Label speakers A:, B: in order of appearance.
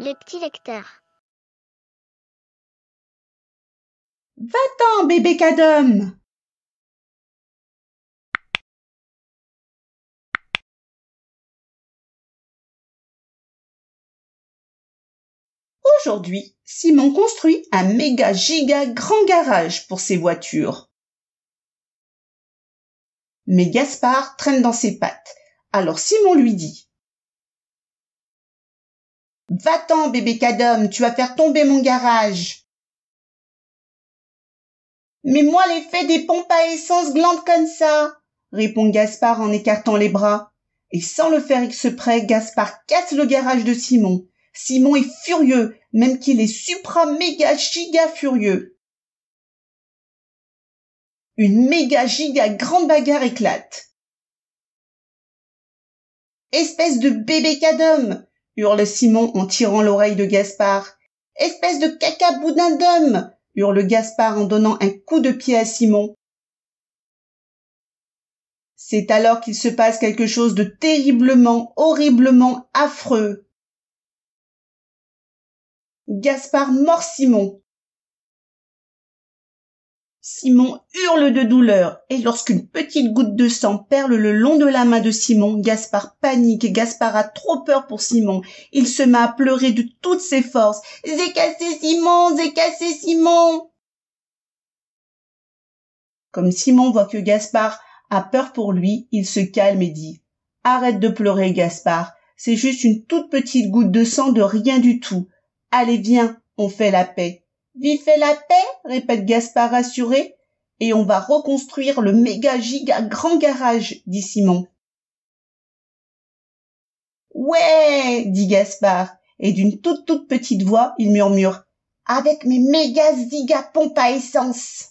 A: Les petits lecteurs. Va-t'en, bébé cadom Aujourd'hui, Simon construit un méga giga grand garage pour ses voitures. Mais Gaspard traîne dans ses pattes. Alors Simon lui dit Va-t'en, bébé cadom, tu vas faire tomber mon garage. Mais
B: moi, l'effet des pompes à essence glande comme ça, répond Gaspard en écartant les bras. Et sans le faire exprès, Gaspard casse le garage de Simon. Simon est furieux, même qu'il est supra méga giga furieux. Une méga giga grande bagarre éclate. Espèce de bébé cadom hurle Simon en tirant l'oreille de Gaspard. Espèce de caca-boudin d'homme hurle Gaspard en donnant un coup de pied à Simon. C'est alors qu'il se passe quelque chose
A: de terriblement, horriblement affreux. Gaspard mord Simon.
B: Simon hurle de douleur, et lorsqu'une petite goutte de sang perle le long de la main de Simon, Gaspard panique, Gaspard a trop peur pour Simon. Il se met à pleurer de toutes ses forces. J'ai cassé Simon, j'ai cassé Simon. Comme Simon voit que Gaspard a peur pour lui, il se calme et dit Arrête de pleurer, Gaspard. C'est juste une toute petite goutte de sang de rien du tout. Allez, viens, on fait la paix. « Vivez fait la paix répète gaspard rassuré et on va reconstruire le méga giga grand garage dit simon ouais dit gaspard et d'une toute toute
A: petite voix il murmure avec mes méga giga pompes à essence